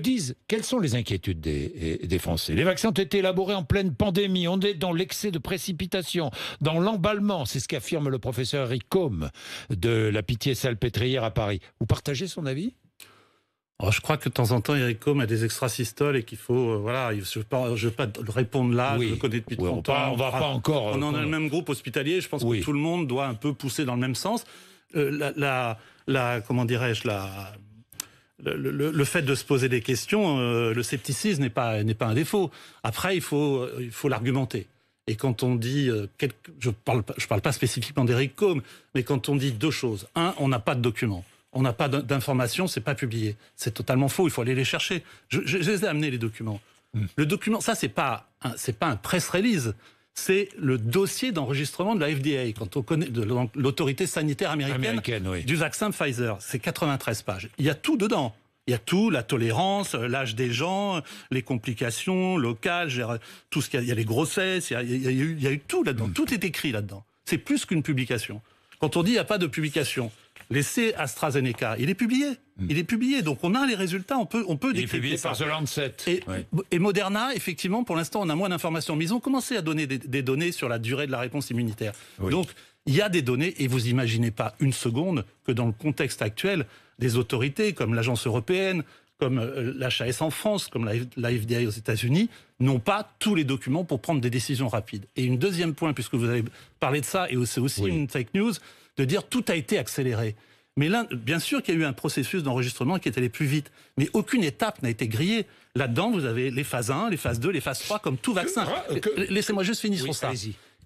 disent quelles sont les inquiétudes des, Français. Les vaccins ont été élaborés en pleine pandémie. On est dans l'excès de précipitation, dans l'emballement. C'est ce qu'affirme le professeur Eric de la Pitié Salpêtrière à Paris. Vous partagez son avis oh, je crois que de temps en temps, Eric Combe a des extrasystoles et qu'il faut, euh, voilà, je ne vais pas répondre là, je le connais depuis on temps. va pas, encore. On en a euh, le même groupe hospitalier, je pense que tout le monde doit un peu pousser dans le même sens. Euh, la, la, la, comment dirais-je, la, le, fait de se poser des questions, euh, le scepticisme n'est pas, pas un défaut. Après, il faut, euh, il faut l'argumenter. Et quand on dit, euh, je parle, je parle pas spécifiquement d'Eric Combe, mais quand on dit deux choses. Un, on n'a pas de documents. On n'a pas d'informations, c'est pas publié. C'est totalement faux, il faut aller les chercher. Je, les ai amenés, les documents. Hmm. Le document, ça, c'est pas, c'est pas un press release c'est le dossier d'enregistrement de la FDA, quand on connaît l'autorité sanitaire américaine, du vaccin Pfizer. C'est 93 pages. Il y a tout dedans. Il y a tout, la tolérance, l'âge des gens, les complications locales, tout ce qu'il y a, il y a les grossesses, il il y a eu tout là-dedans. Mm. Tout est écrit là-dedans. C'est plus qu'une publication. Quand on dit qu'il n'y a pas de publication, laissez AstraZeneca, il est publié. Hmm. Il est publié, donc on a les résultats, on peut, on peut Il est publié par The Lancet. Et, Moderna, effectivement, pour l'instant, on a moins d'informations, mais ils ont commencé à donner des, données sur la durée de la réponse immunitaire. Donc, il y a des données, et vous imaginez pas une seconde que dans le contexte actuel, des autorités comme l'Agence européenne, comme euh, l'HAS en France, comme la aux États-Unis, n'ont pas tous les documents pour prendre des décisions rapides. Et une deuxième point, puisque vous avez parlé de ça, et c'est aussi une fake news, de dire tout a été accéléré. Mais bien sûr qu'il y a eu un processus d'enregistrement qui est allé plus vite, mais aucune étape n'a été grillée. Là-dedans, vous avez les phases 1, les phases 2, les phases 3, comme tout vaccin. Euh, Laissez-moi juste finir sur ça.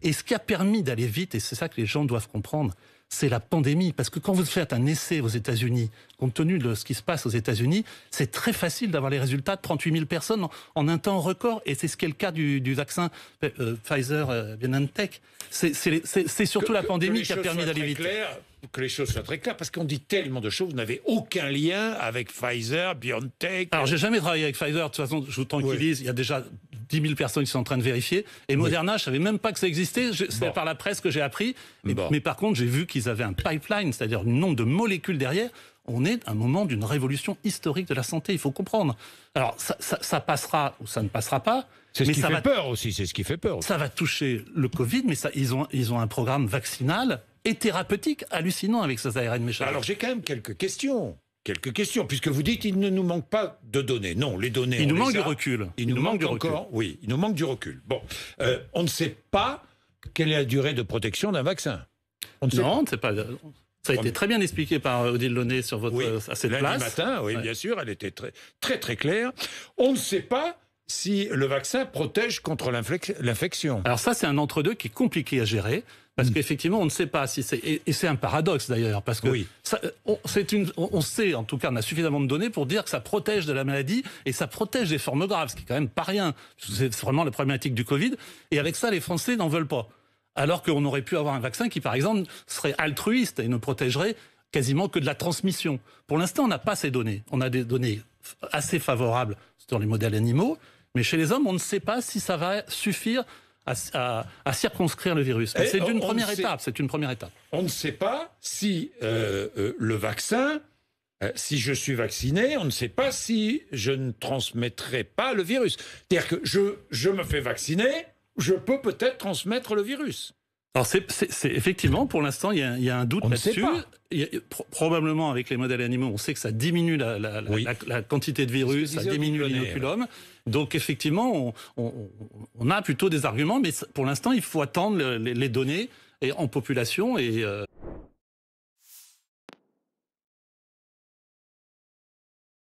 Et ce qui a permis d'aller vite, et c'est ça que les gens doivent comprendre, c'est la pandémie. Parce que quand vous faites un essai aux États-Unis, compte tenu de ce qui se passe aux États-Unis, c'est très facile d'avoir les résultats de 38 000 personnes en, un temps record. Et c'est ce qui est le cas du, vaccin euh, Pfizer-BioNTech. Euh, c'est surtout la pandémie qui a permis d'aller vite. que les choses soient très claires, parce qu'on dit tellement de choses, vous n'avez aucun lien avec Pfizer, BioNTech. Alors, euh, j'ai jamais travaillé avec Pfizer, de toute façon, je vous tranquillise, il y a déjà 10 000 personnes qui sont en train de vérifier. Et Moderna, je savais même pas que ça existait. C'est par la presse que j'ai appris. Mais, par contre, j'ai vu qu'ils avaient un pipeline, c'est-à-dire un nombre de molécules derrière. On est à un moment d'une révolution historique de la santé, il faut comprendre. Alors, ça, passera ou ça ne passera pas. C'est ce qui ça fait peur aussi, c'est ce qui fait peur. Ça va toucher le Covid, mais ils, ont, ils ont un programme vaccinal et thérapeutique hallucinant avec ces ARN méchants. Alors, j'ai quand même quelques questions quelques questions, puisque vous dites il ne nous manque pas de données. Non, les données. Il nous manque du recul. Il, nous, manque, du recul. oui, il nous manque du recul. Bon, euh, on ne sait pas quelle est la durée de protection d'un vaccin. On ne sait pas. Ça a été très bien expliqué par euh, Odile Launay sur votre, euh, à cette place. matin, oui, bien sûr, elle était très, très, très claire. On ne sait pas si le vaccin protège contre l'infection. Alors ça, c'est un entre-deux qui est compliqué à gérer. Parce hmm. qu'effectivement, on ne sait pas si c'est et, c'est un paradoxe d'ailleurs parce que oui. ça, on, une, on, sait en tout cas, on a suffisamment de données pour dire que ça protège de la maladie et ça protège des formes graves, ce qui est quand même pas rien. C'est vraiment la problématique du Covid. Et avec ça, les Français n'en veulent pas, alors qu'on aurait pu avoir un vaccin qui, par exemple, serait altruiste et ne protégerait quasiment que de la transmission. Pour l'instant, on n'a pas ces données. On a des données assez favorables sur les modèles animaux, mais chez les hommes, on ne sait pas si ça va suffire à, circonscrire le virus. Eh, c'est une première étape. C'est une première étape. On ne sait pas si euh, euh, le vaccin, euh, si je suis vacciné, on ne sait pas si je ne transmettrai pas le virus. C'est-à-dire que je me fais vacciner, je peux peut-être transmettre le virus. Alors c'est effectivement pour l'instant il, y, a un doute là-dessus. probablement avec les modèles animaux, on sait que ça diminue la, quantité de virus, ça diminue l'inoculum. Donc effectivement, on, a plutôt des arguments, mais pour l'instant il faut attendre les, données en population et euh,